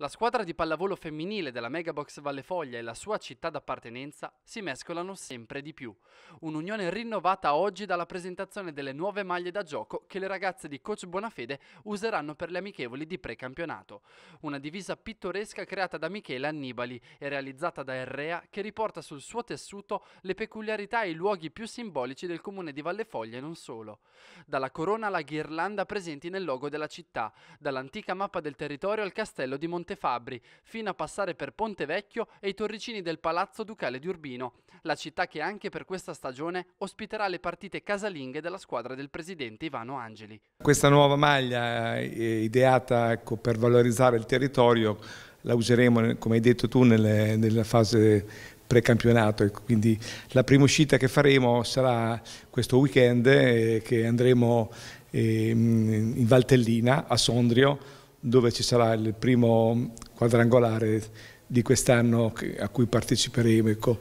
La squadra di pallavolo femminile della Megabox Valle Foglia e la sua città d'appartenenza si mescolano sempre di più. Un'unione rinnovata oggi dalla presentazione delle nuove maglie da gioco che le ragazze di Coach Bonafede useranno per le amichevoli di precampionato. Una divisa pittoresca creata da Michele Annibali e realizzata da Errea che riporta sul suo tessuto le peculiarità e i luoghi più simbolici del comune di Valle Foglia e non solo. Dalla corona alla ghirlanda presenti nel logo della città, dall'antica mappa del territorio al castello di Montevideo Monte Fabbri, fino a passare per Ponte Vecchio e i torricini del Palazzo Ducale di Urbino, la città che anche per questa stagione ospiterà le partite casalinghe della squadra del presidente Ivano Angeli. Questa nuova maglia eh, ideata ecco, per valorizzare il territorio la useremo, come hai detto tu, nelle, nella fase precampionato quindi la prima uscita che faremo sarà questo weekend eh, che andremo eh, in Valtellina a Sondrio dove ci sarà il primo quadrangolare di quest'anno a cui parteciperemo. Ecco,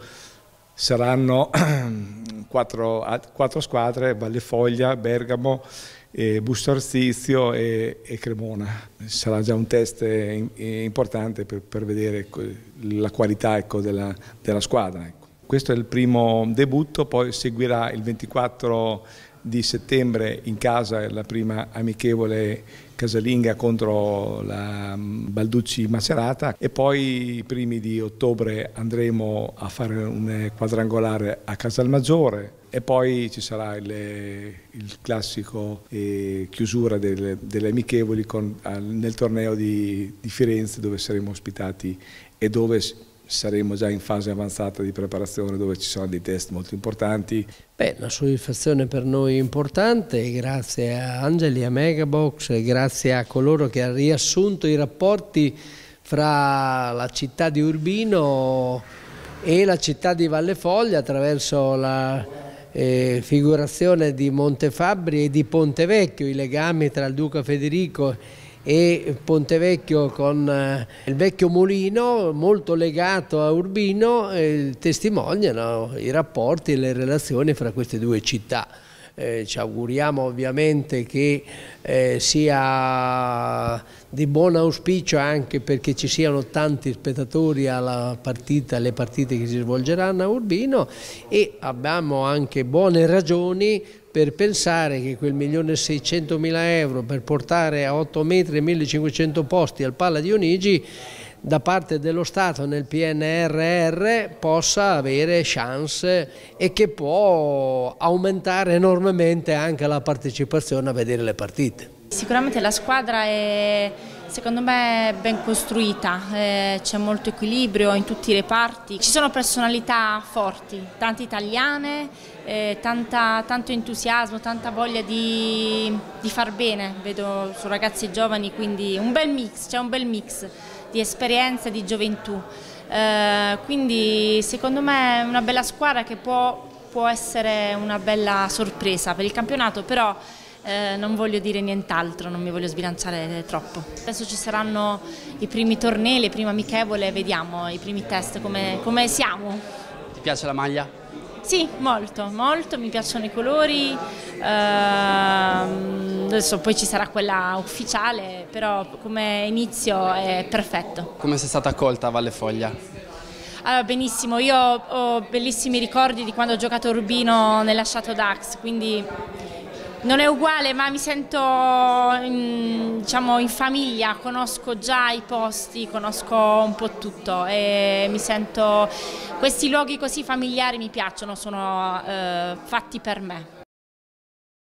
saranno quattro, quattro, squadre, Vallefoglia, Bergamo, eh, Busto Arzizio e, e, Cremona. Sarà già un test importante per, per, vedere ecco, la qualità ecco, della, della, squadra. Ecco. Questo è il primo debutto, poi seguirà il 24 di settembre in casa la prima amichevole casalinga contro la mm, Balducci Macerata e poi i primi di ottobre andremo a fare un eh, quadrangolare a Casalmaggiore e poi ci sarà il, eh, il classico eh, chiusura delle, delle amichevoli con, nel torneo di, di Firenze dove saremo ospitati e dove saremo già in fase avanzata di preparazione dove ci saranno dei test molto importanti. Beh, una soddisfazione per noi importante, grazie a Angeli, a Megabox, grazie a coloro che hanno riassunto i rapporti fra la città di Urbino e la città di Valle Foglia attraverso la eh, figurazione di Montefabbri e di Ponte Vecchio, i legami tra il duca Federico e e Pontevecchio con eh, il vecchio mulino molto legato a Urbino eh, testimoniano i rapporti e le relazioni fra queste due città. Eh, ci auguriamo ovviamente che eh, sia di buon auspicio anche perché ci siano tanti spettatori alla partita, alle partite che si svolgeranno a Urbino e abbiamo anche buone ragioni per pensare che quel 1.600.000 euro per portare a 8 metri 1.500 posti al Palla di Onigi da parte dello Stato nel PNRR possa avere chance e che può aumentare enormemente anche la partecipazione a vedere le partite. Sicuramente la squadra è secondo me ben costruita, eh, c'è molto equilibrio in tutti i reparti, ci sono personalità forti, tante italiane, eh, tanta, tanto entusiasmo, tanta voglia di, di, far bene, vedo su ragazzi e giovani, quindi un bel mix, c'è un bel mix di esperienza e di gioventù. Eh, quindi secondo me è una bella squadra che può, può essere una bella sorpresa per il campionato, però eh, non voglio dire nient'altro, non mi voglio sbilanciare troppo. Adesso ci saranno i primi tornei, le prime amichevole, vediamo i primi test come, come siamo. Ti piace la maglia? Sì, molto, molto, mi piacciono i colori, eh, adesso poi ci sarà quella ufficiale, però come inizio è perfetto. Come sei stata accolta a Valle Foglia? benissimo, io ho bellissimi ricordi di quando ho giocato a Urbino nella Shadow Dax, quindi non è uguale ma mi sento in, mm, diciamo, in famiglia, conosco già i posti, conosco un po' tutto e mi sento, questi luoghi così familiari mi piacciono, sono eh, fatti per me.